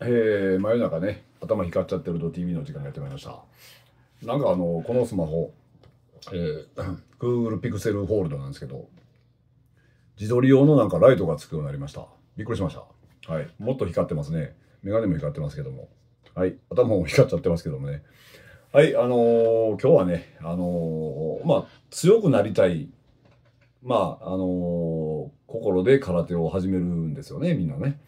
えー、真夜中ね頭光っちゃってると TV の時間がやってまいりましたなんかあのこのスマホ、えー、Google ピクセルホールドなんですけど自撮り用のなんかライトがつくようになりましたびっくりしましたはいもっと光ってますねメガネも光ってますけどもはい頭も光っちゃってますけどもねはいあのー、今日はねあのー、まあ強くなりたいまああの心で空手を始めるんですよねみんなね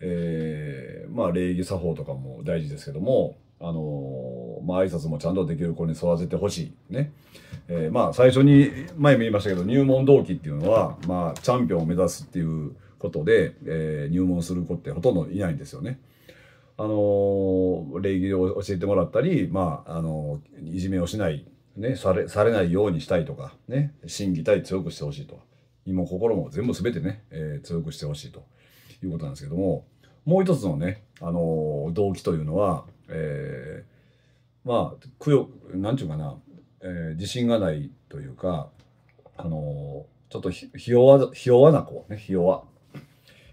えー、まあ礼儀作法とかも大事ですけども、あのー、まあ挨拶もちゃんとできる子に育ててほしい。ね。えー、まあ最初に、前も言いましたけど、入門同期っていうのは、まあチャンピオンを目指すっていうことで、えー、入門する子ってほとんどいないんですよね。あのー、礼儀を教えてもらったり、まあ、あのー、いじめをしない、ね、され、されないようにしたいとか、ね、心技体強くしてほしいと。身も心も全部全てね、えー、強くしてほしいと。いうことなんですけどももう一つのね、あの動機というのは、えー、まあ供養何ちゅうかな、えー、自信がないというか、あのちょっとひ弱ひ弱な子ねひ弱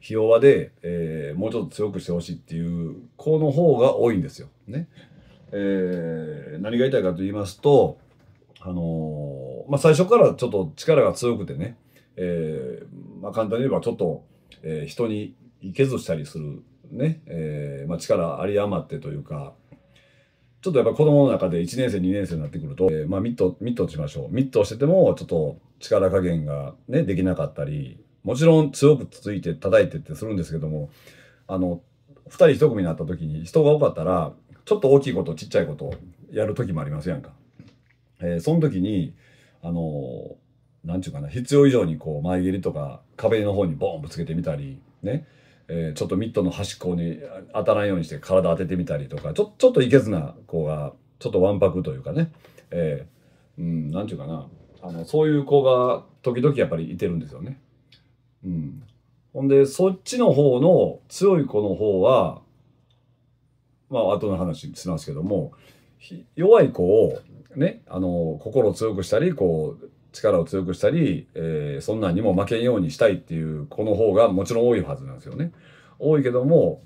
ひ弱で、えー、もうちょっと強くしてほしいっていう子の方が多いんですよ。ねえー、何が言いたいかと言いますと、あのまあ、最初からちょっと力が強くてね、えーまあ、簡単に言えばちょっとえー、人にいけずしたりするね、えー、まあ、力あり余ってというか、ちょっとやっぱ子供の中で1年生、2年生になってくると、えー、まあ、ミット、ミットしましょう。ミットしてても、ちょっと力加減がね、できなかったり、もちろん強くついて叩いてってするんですけども、あの、2人1組になった時に人が多かったら、ちょっと大きいこと、ちっちゃいことやる時もありますやんか。えー、その時に、あのなんちゅうかな、必要以上にこう前蹴りとか壁の方にボーンぶつけてみたり、ね、えー、ちょっとミットの端っこに当たらんようにして体当ててみたりとか、ちょちょっといけずな子が、ちょっとわんぱくというかね、えー、うん、なんちゅうかな、あの、そういう子が時々やっぱりいてるんですよね。うん。ほんで、そっちの方の強い子の方は、まあ、後の話しますけども、弱い子をね、あの、心を強くしたり、こう、力を強くしたり、えー、そんなんにも負けんようにしたいっていう子の方がもちろん多いはずなんですよね。多いけども、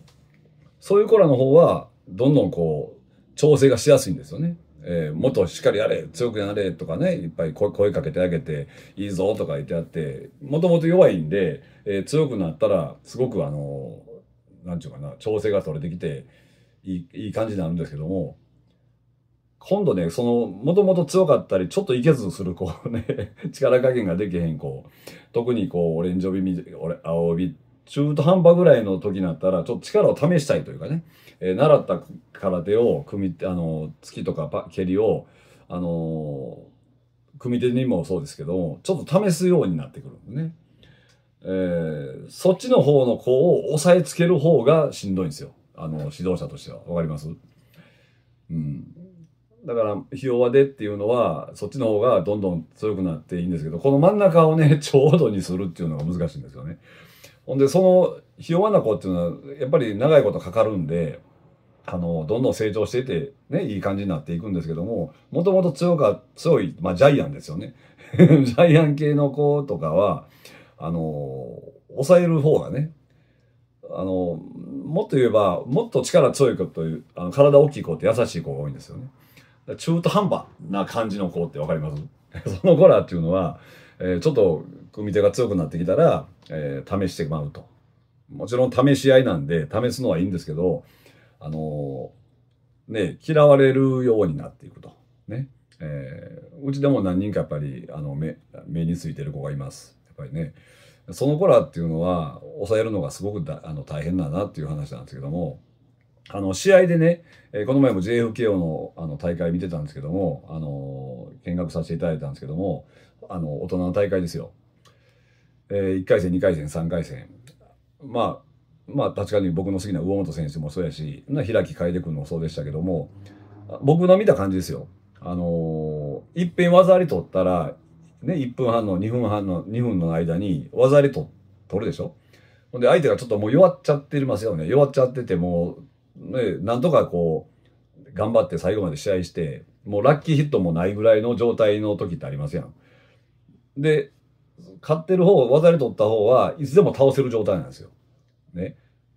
そういう子らの方は、どんどんこう、調整がしやすいんですよね。えー、もっとしっかりやれ、強くなれとかね、いっぱい声かけてあげて、いいぞとか言ってあって、もともと弱いんで、えー、強くなったら、すごくあの、なんちゅうかな、調整が取れてきて、いいいい感じになるんですけども、今度ね、その、もともと強かったり、ちょっといけずする、こうね、力加減ができへん、こう、特にこう、オレンジ帯、俺青帯、中途半端ぐらいの時になったら、ちょっと力を試したいというかね、えー、習った空手を、組み、あの、突きとか蹴りを、あのー、組手にもそうですけど、ちょっと試すようになってくるんでね。えー、そっちの方の子を押さえつける方がしんどいんですよ。あの、指導者としては。わかりますうん。だから、ひ弱でっていうのは、そっちの方がどんどん強くなっていいんですけど、この真ん中をね、ちょうどにするっていうのが難しいんですよね。ほんで、その、ひ弱な子っていうのは、やっぱり長いことかかるんで、あの、どんどん成長してて、ね、いい感じになっていくんですけども、もともと強か、強い、まあ、ジャイアンですよね。ジャイアン系の子とかは、あの、抑える方がね、あの、もっと言えば、もっと力強い子という、あの体大きい子って優しい子が多いんですよね。中途半端な感じの子ってわかります その子らっていうのは、えー、ちょっと組手が強くなってきたら、えー、試してまうと。もちろん試し合いなんで、試すのはいいんですけど、あのー、ね、嫌われるようになっていくと。ね。えー、うちでも何人かやっぱり、あの、目、目についてる子がいます。やっぱりね。その子らっていうのは、抑えるのがすごくだあの大変だなっていう話なんですけども、あの、試合でね、えー、この前も JFKO のあの大会見てたんですけども、あのー、見学させていただいたんですけども、あの、大人の大会ですよ。えー、1回戦、2回戦、3回戦。まあ、まあ確かに僕の好きな魚本選手もそうやし、な開き楓君もそうでしたけども、僕の見た感じですよ。あのー、いっぺん技あり取ったら、ね、1分半の2分半の2分の間に技あり取るでしょ。ほんで相手がちょっともう弱っちゃってますよね。弱っちゃっててもうね、なんとかこう、頑張って最後まで試合して、もうラッキーヒットもないぐらいの状態の時ってありますやん。で、勝ってる方、技り取った方はいつでも倒せる状態なんですよ。ね。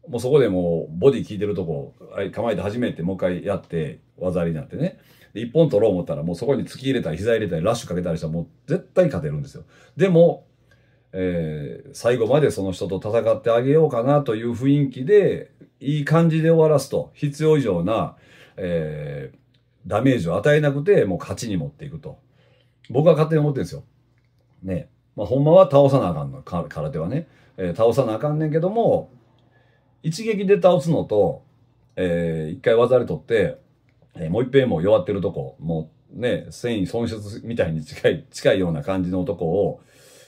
もうそこでもうボディ効いてるとこ、構えて初めてもう一回やって、技ありになってね。1一本取ろう思ったらもうそこに突き入れたり、膝入れたり、ラッシュかけたりしたらもう絶対勝てるんですよ。でも、えー、最後までその人と戦ってあげようかなという雰囲気でいい感じで終わらすと、必要以上な、えー、ダメージを与えなくて、もう勝ちに持っていくと。僕は勝手に思ってるんですよ。ね。まあ、ほんまは倒さなあかんの、空手はね。えー、倒さなあかんねんけども、一撃で倒すのと、えー、一回技で取って、えー、もう一遍もう弱ってるとこ、もうね、繊維損失みたいに近い、近いような感じの男を、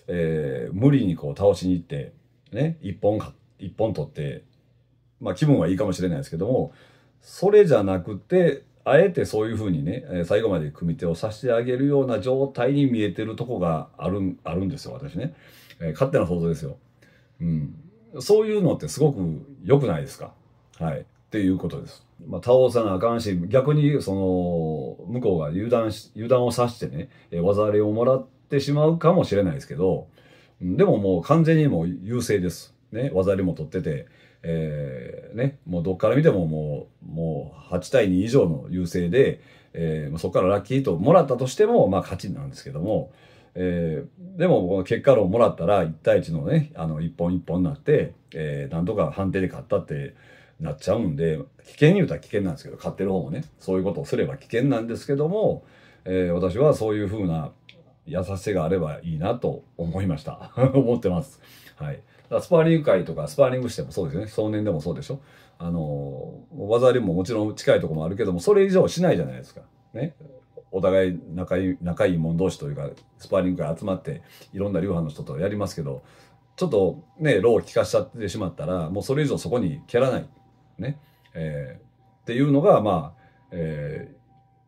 えー、無理にこう倒しに行って、ね、一本か、一本取って、まあ、気分はいいかもしれないですけども、それじゃなくて、あえてそういうふうにね、最後まで組手をさしてあげるような状態に見えてるとこがある、あるんですよ、私ね。えー、勝手な想像ですよ。うん。そういうのってすごく良くないですかはい。っていうことです。まあ、倒さなあかんし、逆に、その、向こうが油断し、油断をさしてね、えー、技ありをもらってしまうかもしれないですけど、でももう完全にもう優勢です。ね、技ありも取ってて、えー、ね、もうどっから見てももう、もう8対2以上の優勢で、えー、そこからラッキーともらったとしても、まあ勝ちなんですけども、えー、でもこの結果論もらったら1対1のね、あの1本1本になって、えー、なんとか判定で勝ったってなっちゃうんで、危険に言うたら危険なんですけど、勝ってる方もね、そういうことをすれば危険なんですけども、えー、私はそういうふうな、優しさがあればいいなと思いました。思ってます。はい。スパーリング会とかスパーリングしてもそうですよね。少年でもそうでしょ。あの、技ありももちろん近いとこもあるけども、それ以上しないじゃないですか。ね。お互い仲いい、仲いい者同士というか、スパーリング会集まって、いろんな流派の人とやりますけど、ちょっとね、ローを利かしちゃってしまったら、もうそれ以上そこに蹴らない。ね。えー、っていうのが、まあ、えー、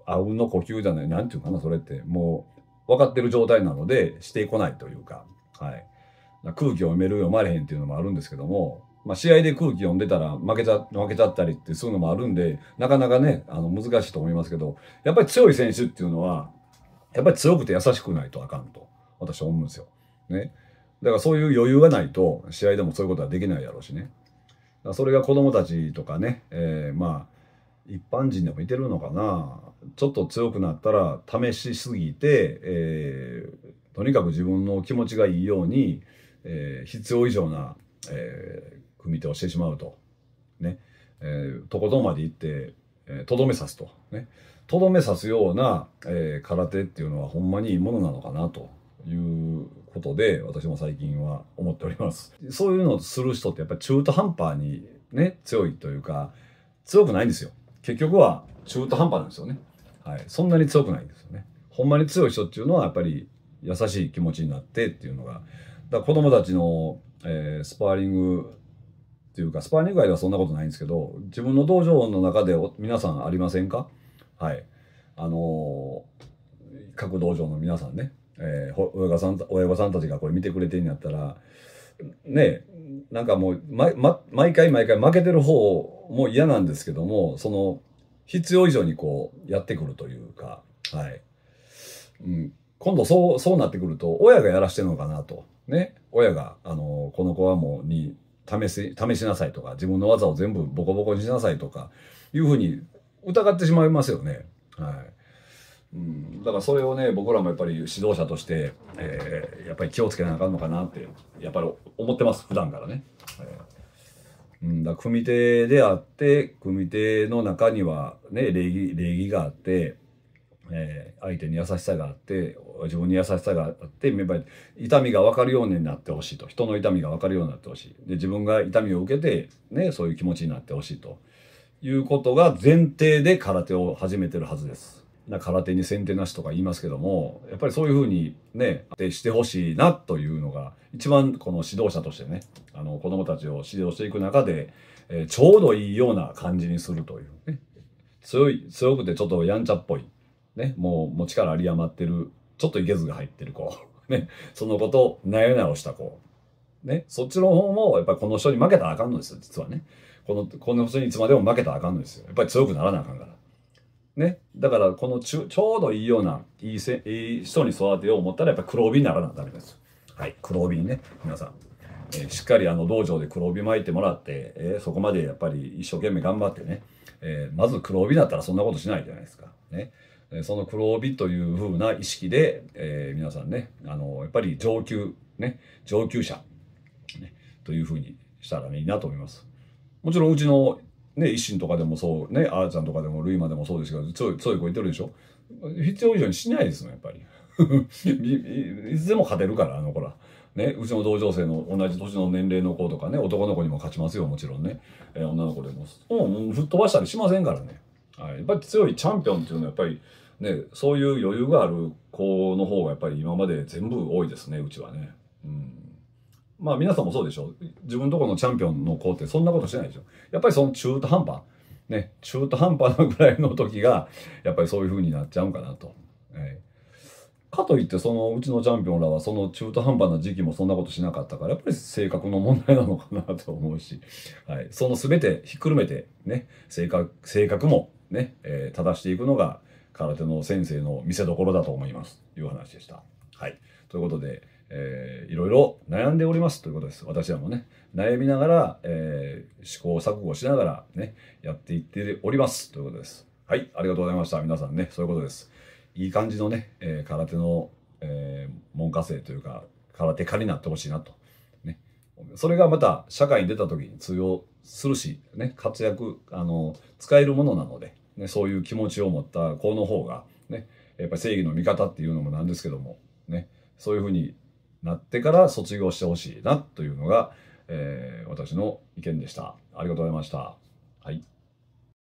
あうんの呼吸じゃない、なんていうかな、それって。もう、分かってる状態なのでしてこないというか、はい。空気を読める読まれへんっていうのもあるんですけども、まあ、試合で空気読んでたら負けちゃ負けちゃったりってそういうのもあるんで、なかなかね、あの難しいと思いますけど、やっぱり強い選手っていうのは、やっぱり強くて優しくないとあかんと、私は思うんですよ。ね。だからそういう余裕がないと、試合でもそういうことはできないやろうしね。それが子供たちとかね、えー、まあ、一般人でもいてるのかなちょっと強くなったら試しすぎて、えー、とにかく自分の気持ちがいいように、えー、必要以上な、えー、組手をしてしまうと。ね。えー、とことんまで行って、えとどめさすと。ね。とどめさすような、え空手っていうのはほんまにいいものなのかなということで、私も最近は思っております。そういうのをする人ってやっぱり中途半端にね、強いというか、強くないんですよ。結局は中途半端なんですよね。はい。そんなに強くないんですよね。ほんまに強い人っていうのはやっぱり優しい気持ちになってっていうのが、だ子供たちの、えー、スパーリングっていうか、スパーリング外ではそんなことないんですけど、自分の道場の中で皆さんありませんかはい。あのー、各道場の皆さんね、えー、親御さん、親御さんたちがこれ見てくれてんやったら、ねえ、なんかもう、まま、毎回毎回負けてる方も嫌なんですけども、その、必要以上にこう、やってくるというか、はい。うん、今度そう、そうなってくると、親がやらしてるのかなと。ね。親が、あの、この子はもう、に、試し、試しなさいとか、自分の技を全部ボコボコにしなさいとか、いうふうに疑ってしまいますよね。はい。だからそれをね僕らもやっぱり指導者として、えー、やっぱり気をつけなあかんのかなってやっぱり思ってます普段からね。えー、うん、だ組手であって組手の中には、ね、礼儀礼儀があって、えー、相手に優しさがあって自分に優しさがあってやっぱり痛みが分かるようになってほしいと人の痛みが分かるようになってほしいで自分が痛みを受けて、ね、そういう気持ちになってほしいということが前提で空手を始めてるはずです。な空手に先手なしとか言いますけどもやっぱりそういうふうにねしてほしいなというのが一番この指導者としてねあの子どもたちを指導していく中で、えー、ちょうどいいような感じにするという、ね、強い強くてちょっとやんちゃっぽい、ね、もうもう力あり余ってるちょっといけずが入ってる子、ね、そのことなよなよした子、ね、そっちの方もやっぱりこの人に負けたらあかんのですよ実はねこのこの人にいつまでも負けたらあかんのですよやっぱり強くならなあかんから。ね。だから、このちょうどいいような、いいせいい人に育てよう思ったら、やっぱ黒帯にならなダメです。はい。黒帯にね、皆さん。えー、しっかりあの道場で黒帯巻いてもらって、えー、そこまでやっぱり一生懸命頑張ってね、えー、まず黒帯だったらそんなことしないじゃないですか。ね。その黒帯というふうな意識で、えー、皆さんね、あの、やっぱり上級、ね、上級者、ね、というふうにしたらいいなと思います。もちろんうちのね、維新とかでもそうねあーちゃんとかでもルイマでもそうですけど強い強い子いてるでしょ必要以上にしないですよやっぱり いつでも勝てるからあの子ら。ね、うちの同情生の同じ年の年齢の子とかね男の子にも勝ちますよもちろんね、えー、女の子でももう吹っ飛ばしたりしませんからね、はい、やっぱり強いチャンピオンっていうのはやっぱりねそういう余裕がある子の方がやっぱり今まで全部多いですねうちはね。うんまあ皆さんもそうでしょ自分とこのチャンピオンの子ってそんなことしてないでしょやっぱりその中途半端ね中途半端なぐらいの時がやっぱりそういう風になっちゃうんかなと、えー、かといってそのうちのチャンピオンらはその中途半端な時期もそんなことしなかったからやっぱり性格の問題なのかなと思うし、はい、その全てひっくるめてね性格性格もね、えー、正していくのが空手の先生の見せどころだと思いますという話でした。はい、ということで。えー、いろいろ悩んでおりますということです。私らもね、悩みながら、えー、試行錯誤しながらね、やっていっておりますということです。はい、ありがとうございました。皆さんね、そういうことです。いい感じのね、えー、空手の、えー、門下生というか、空手家になってほしいなと。ね。それがまた社会に出た時に通用するし、ね、活躍、あの、使えるものなので、ね、そういう気持ちを持った子の方が、ね、やっぱ正義の味方っていうのもなんですけども、ね、そういうふうになってから卒業してほしいなというのが、えー、私の意見でした。ありがとうございました。はい。